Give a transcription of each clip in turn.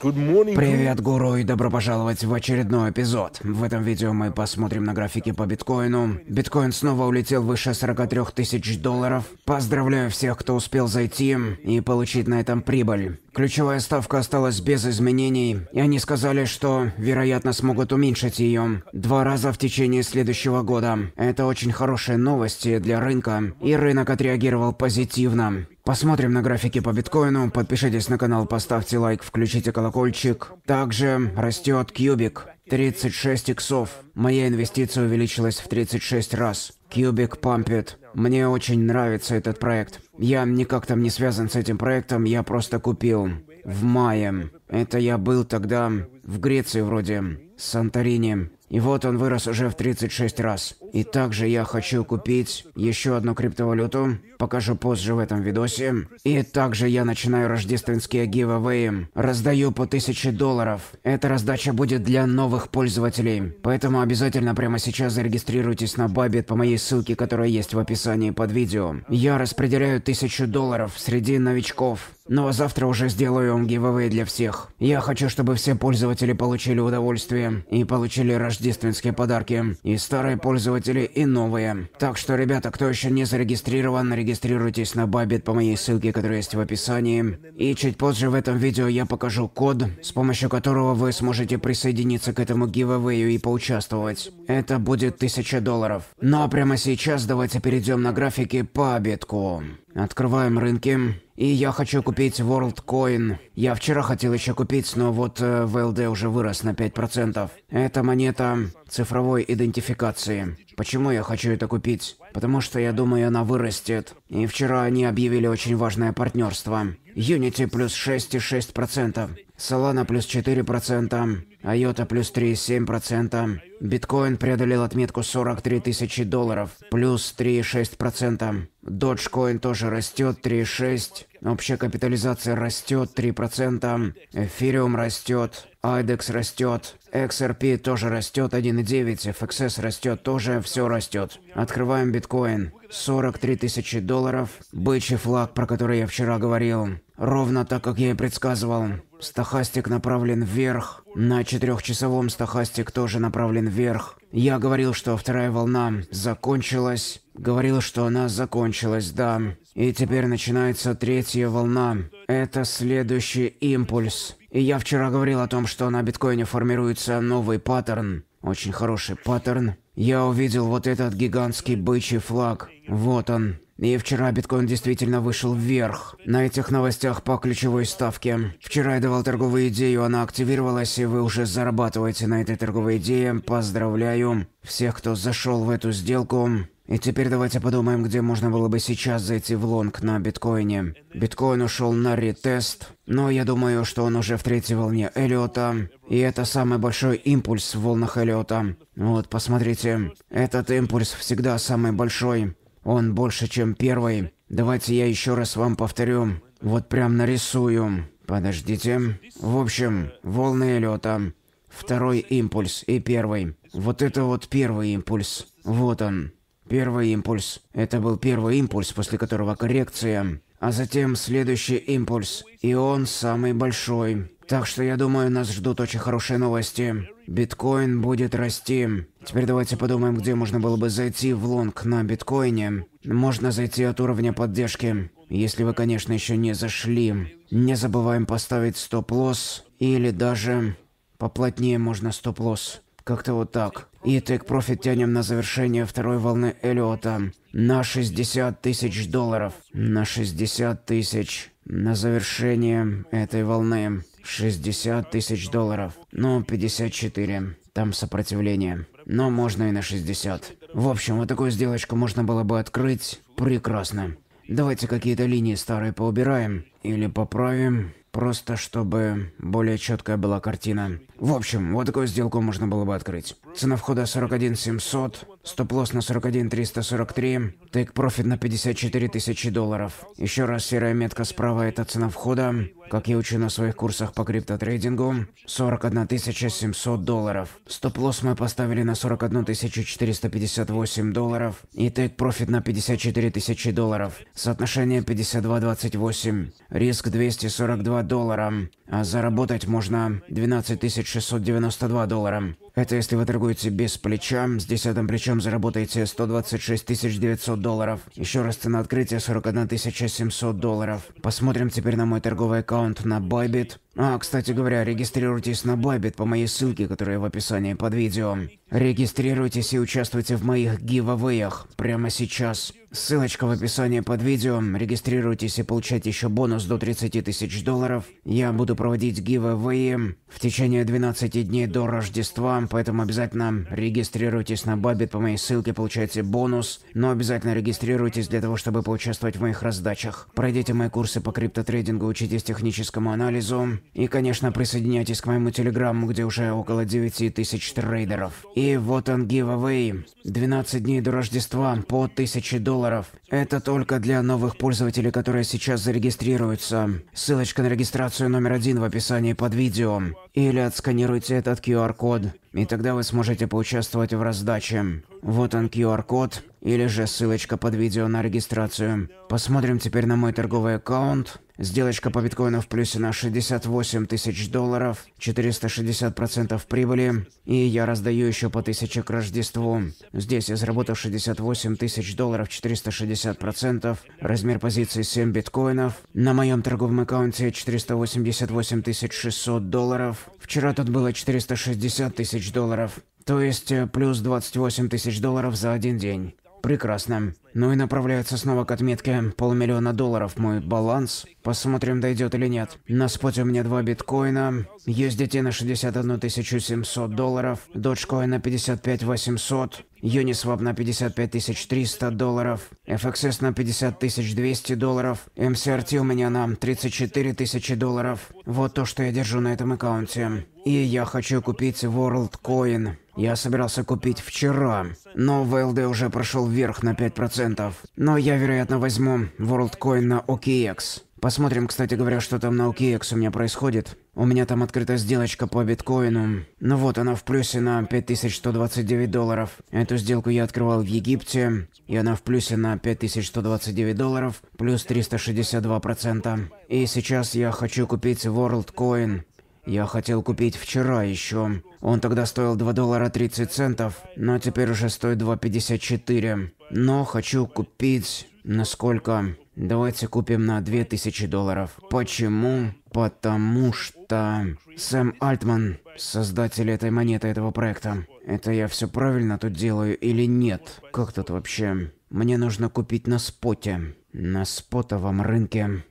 Привет, гуру, и добро пожаловать в очередной эпизод. В этом видео мы посмотрим на графики по биткоину. Биткоин снова улетел выше 43 тысяч долларов. Поздравляю всех, кто успел зайти и получить на этом прибыль. Ключевая ставка осталась без изменений, и они сказали, что, вероятно, смогут уменьшить ее два раза в течение следующего года. Это очень хорошие новости для рынка, и рынок отреагировал позитивно. Посмотрим на графики по биткоину, подпишитесь на канал, поставьте лайк, включите колокольчик. Также растет Кубик 36 иксов. Моя инвестиция увеличилась в 36 раз. Кубик пампит. Мне очень нравится этот проект. Я никак там не связан с этим проектом, я просто купил в мае. Это я был тогда в Греции вроде, Санторини. И вот он вырос уже в 36 раз. И также я хочу купить еще одну криптовалюту. Покажу позже в этом видосе. И также я начинаю рождественские гивэвэи. Раздаю по 1000 долларов. Эта раздача будет для новых пользователей. Поэтому обязательно прямо сейчас зарегистрируйтесь на Баббит по моей ссылке, которая есть в описании под видео. Я распределяю 1000 долларов среди новичков. Ну а завтра уже сделаю гивэвэй для всех всех. Я хочу, чтобы все пользователи получили удовольствие и получили рождественские подарки. И старые пользователи, и новые. Так что, ребята, кто еще не зарегистрирован, регистрируйтесь на Бабит по моей ссылке, которая есть в описании. И чуть позже в этом видео я покажу код, с помощью которого вы сможете присоединиться к этому гивэвэю и поучаствовать. Это будет 1000 долларов. Но ну а прямо сейчас давайте перейдем на графики по обедку. Открываем рынки. И я хочу купить WorldCoin. Я вчера хотел еще купить, но вот э, ВЛД уже вырос на 5%. Это монета цифровой идентификации. Почему я хочу это купить? Потому что я думаю, она вырастет. И вчера они объявили очень важное партнерство. Unity плюс 6,6%. Solana плюс 4%. IOTA плюс 3,7%. Биткоин преодолел отметку 43 тысячи долларов. Плюс 3,6%. Dogecoin тоже растет 3,6. Общая капитализация растет 3%. Эфириум растет. IDEX растет. XRP тоже растет 1,9. FXS растет тоже. Все растет. Открываем биткоин. 43 тысячи долларов. Бычий флаг, про который я вчера говорил. Ровно так, как я и предсказывал. Стохастик направлен вверх. На четырехчасовом стохастик тоже направлен вверх. Я говорил, что вторая волна закончилась. Говорила, что она закончилась, да. И теперь начинается третья волна. Это следующий импульс. И я вчера говорил о том, что на биткоине формируется новый паттерн. Очень хороший паттерн. Я увидел вот этот гигантский бычий флаг. Вот он. И вчера биткоин действительно вышел вверх. На этих новостях по ключевой ставке. Вчера я давал торговую идею, она активировалась, и вы уже зарабатываете на этой торговой идее. Поздравляю всех, кто зашел в эту сделку. И теперь давайте подумаем, где можно было бы сейчас зайти в лонг на биткоине. Биткоин ушел на ретест, но я думаю, что он уже в третьей волне Эллиота. И это самый большой импульс в волнах Эллиота. Вот, посмотрите. Этот импульс всегда самый большой. Он больше, чем первый. Давайте я еще раз вам повторю. Вот прям нарисую. Подождите. В общем, волны Эллиота. Второй импульс и первый. Вот это вот первый импульс. Вот он. Первый импульс. Это был первый импульс, после которого коррекция. А затем следующий импульс. И он самый большой. Так что я думаю, нас ждут очень хорошие новости. Биткоин будет расти. Теперь давайте подумаем, где можно было бы зайти в лонг на биткоине. Можно зайти от уровня поддержки, если вы, конечно, еще не зашли. Не забываем поставить стоп-лосс или даже поплотнее можно стоп-лосс. Как-то вот так. И Take профит тянем на завершение второй волны Эллиота. На 60 тысяч долларов. На 60 тысяч. На завершение этой волны. 60 тысяч долларов. Ну, 54. Там сопротивление. Но можно и на 60. В общем, вот такую сделочку можно было бы открыть. Прекрасно. Давайте какие-то линии старые поубираем. Или поправим. Просто чтобы более четкая была картина. В общем, вот такую сделку можно было бы открыть. Цена входа 41 700, стоп-лосс на 41 343, тейк-профит на 54 тысячи долларов. Еще раз серая метка справа – это цена входа, как я учу на своих курсах по криптотрейдингу, 41 700 долларов. Стоп-лосс мы поставили на 41 458 долларов и тейк-профит на 54 тысячи долларов. Соотношение 52:28, риск 242 доллара. А заработать можно 12 692 доллара. Это если вы торгуете без плеча, с десятым плечом заработаете 126 900 долларов. Еще раз цена открытия 41 700 долларов. Посмотрим теперь на мой торговый аккаунт на Bybit. А, кстати говоря, регистрируйтесь на Bybit по моей ссылке, которая в описании под видео. Регистрируйтесь и участвуйте в моих гивовеях прямо сейчас. Ссылочка в описании под видео. Регистрируйтесь и получайте еще бонус до 30 тысяч долларов. Я буду проводить гивовеи в течение 12 дней до Рождества поэтому обязательно регистрируйтесь на Баббит по моей ссылке, получаете бонус, но обязательно регистрируйтесь для того, чтобы поучаствовать в моих раздачах. Пройдите мои курсы по криптотрейдингу, учитесь техническому анализу и, конечно, присоединяйтесь к моему телеграмму, где уже около 9 тысяч трейдеров. И вот он giveaway. 12 дней до Рождества по 1000 долларов. Это только для новых пользователей, которые сейчас зарегистрируются. Ссылочка на регистрацию номер один в описании под видео. Или отсканируйте этот QR-код и тогда вы сможете поучаствовать в раздаче. Вот он QR-код, или же ссылочка под видео на регистрацию. Посмотрим теперь на мой торговый аккаунт. Сделочка по биткоину в плюсе на 68 тысяч долларов, 460% прибыли, и я раздаю еще по 1000 к Рождеству. Здесь я заработал 68 тысяч долларов, 460%, размер позиции 7 биткоинов, на моем торговом аккаунте 488 600 долларов, вчера тут было 460 тысяч долларов, то есть э, плюс 28 тысяч долларов за один день. Прекрасно. Ну и направляется снова к отметке полмиллиона долларов мой баланс. Посмотрим, дойдет или нет. На споте у меня два биткоина, USDT на 61 700 долларов, Dogecoin на 55 800, Uniswap на 55 300 долларов, FXS на 50 200 долларов, MCRT у меня на 34 тысячи долларов. Вот то, что я держу на этом аккаунте. И я хочу купить World Coin. Я собирался купить вчера, но ВЛД уже прошел вверх на 5%. Но я, вероятно, возьму WorldCoin на OKX. Посмотрим, кстати говоря, что там на OKX у меня происходит. У меня там открыта сделочка по биткоину. Ну вот, она в плюсе на 5129 долларов. Эту сделку я открывал в Египте, и она в плюсе на 5129 долларов, плюс 362%. И сейчас я хочу купить WorldCoin я хотел купить вчера еще. Он тогда стоил 2 доллара 30 центов, но теперь уже стоит 2,54. Но хочу купить... На сколько? Давайте купим на 2000 долларов. Почему? Потому что... Сэм Альтман, создатель этой монеты, этого проекта. Это я все правильно тут делаю или нет? Как тут вообще? Мне нужно купить на споте. На спотовом рынке.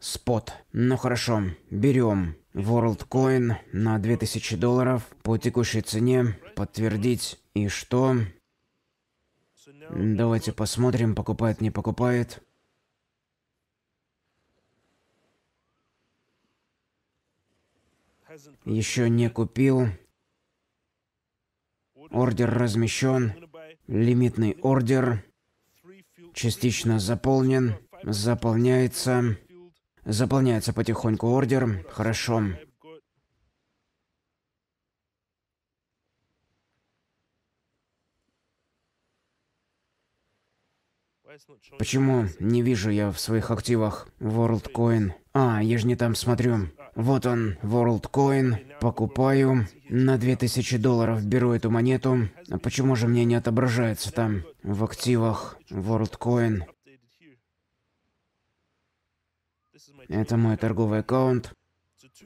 Спот. Ну хорошо, берем. WorldCoin на 2000 долларов по текущей цене. Подтвердить. И что? Давайте посмотрим, покупает, не покупает. Еще не купил. Ордер размещен. Лимитный ордер. Частично заполнен. Заполняется. Заполняется потихоньку ордер. Хорошо. Почему не вижу я в своих активах WorldCoin? А, я же не там смотрю. Вот он, WorldCoin. Покупаю. На 2000 долларов беру эту монету. А почему же мне не отображается там в активах WorldCoin? Это мой торговый аккаунт.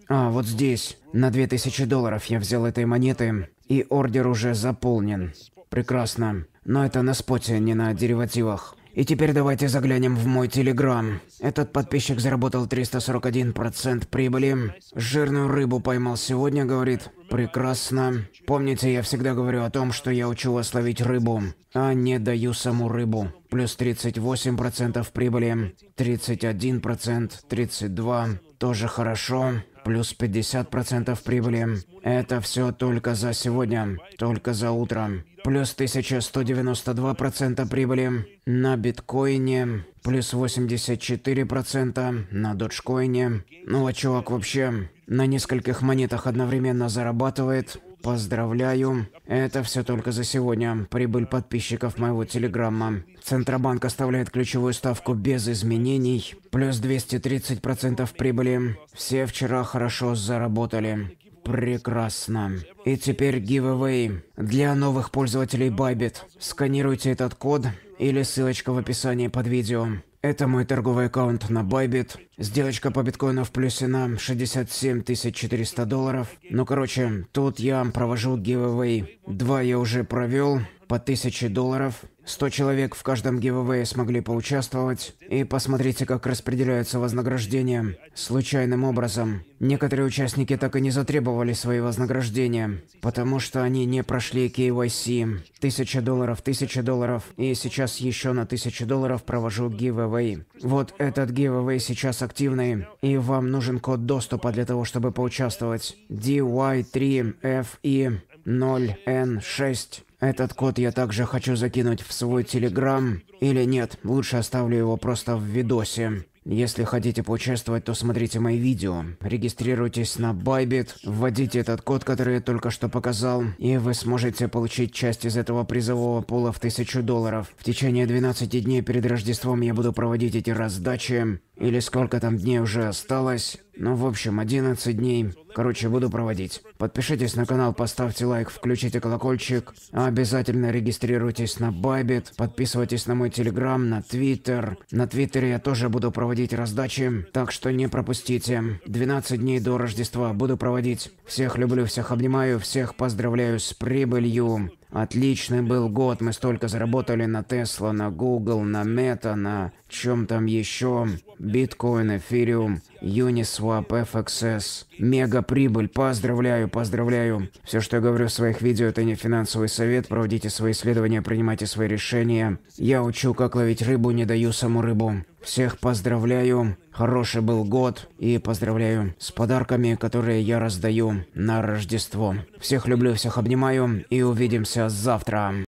А, вот здесь. На 2000 долларов я взял этой монеты, и ордер уже заполнен. Прекрасно. Но это на споте, не на деривативах. И теперь давайте заглянем в мой телеграм. Этот подписчик заработал 341% прибыли. Жирную рыбу поймал сегодня, говорит. Прекрасно. Помните, я всегда говорю о том, что я учу вас ловить рыбу, а не даю саму рыбу. Плюс 38% прибыли, 31%, 32%. Тоже хорошо. Плюс 50% прибыли. Это все только за сегодня, только за утро. Плюс 1192% прибыли на биткоине, плюс 84% на доджкоине. Ну а чувак вообще на нескольких монетах одновременно зарабатывает, Поздравляю. Это все только за сегодня. Прибыль подписчиков моего телеграмма. Центробанк оставляет ключевую ставку без изменений. Плюс 230% прибыли. Все вчера хорошо заработали. Прекрасно. И теперь giveaway для новых пользователей Bybit. Сканируйте этот код или ссылочка в описании под видео. Это мой торговый аккаунт на Bybit. Сделочка по биткоину в плюсе на 67 400 долларов. Ну, короче, тут я провожу giveaway. Два я уже провел по 1000 долларов. 100 человек в каждом гивэвее смогли поучаствовать. И посмотрите, как распределяются вознаграждения. Случайным образом. Некоторые участники так и не затребовали свои вознаграждения, потому что они не прошли KYC. 1000 долларов, 1000 долларов. И сейчас еще на 1000 долларов провожу giveaway. Вот этот giveaway сейчас активный. И вам нужен код доступа для того, чтобы поучаствовать. DY3FE0N6. Этот код я также хочу закинуть в свой телеграм. Или нет, лучше оставлю его просто в видосе. Если хотите поучаствовать, то смотрите мои видео. Регистрируйтесь на Bybit, вводите этот код, который я только что показал, и вы сможете получить часть из этого призового пула в 1000 долларов. В течение 12 дней перед Рождеством я буду проводить эти раздачи, или сколько там дней уже осталось. Ну, в общем, 11 дней. Короче, буду проводить. Подпишитесь на канал, поставьте лайк, включите колокольчик. Обязательно регистрируйтесь на Байбит. Подписывайтесь на мой телеграм, на твиттер. На твиттере я тоже буду проводить раздачи, так что не пропустите. 12 дней до Рождества буду проводить. Всех люблю, всех обнимаю, всех поздравляю с прибылью. Отличный был год, мы столько заработали на Тесла, на Google, на Meta, на чем там еще, биткоин, эфириум, Uniswap, FXS, мега прибыль, поздравляю, поздравляю. Все, что я говорю в своих видео, это не финансовый совет, проводите свои исследования, принимайте свои решения. Я учу, как ловить рыбу, не даю саму рыбу. Всех поздравляю, Хороший был год и поздравляю с подарками, которые я раздаю на Рождество. Всех люблю, всех обнимаю и увидимся завтра.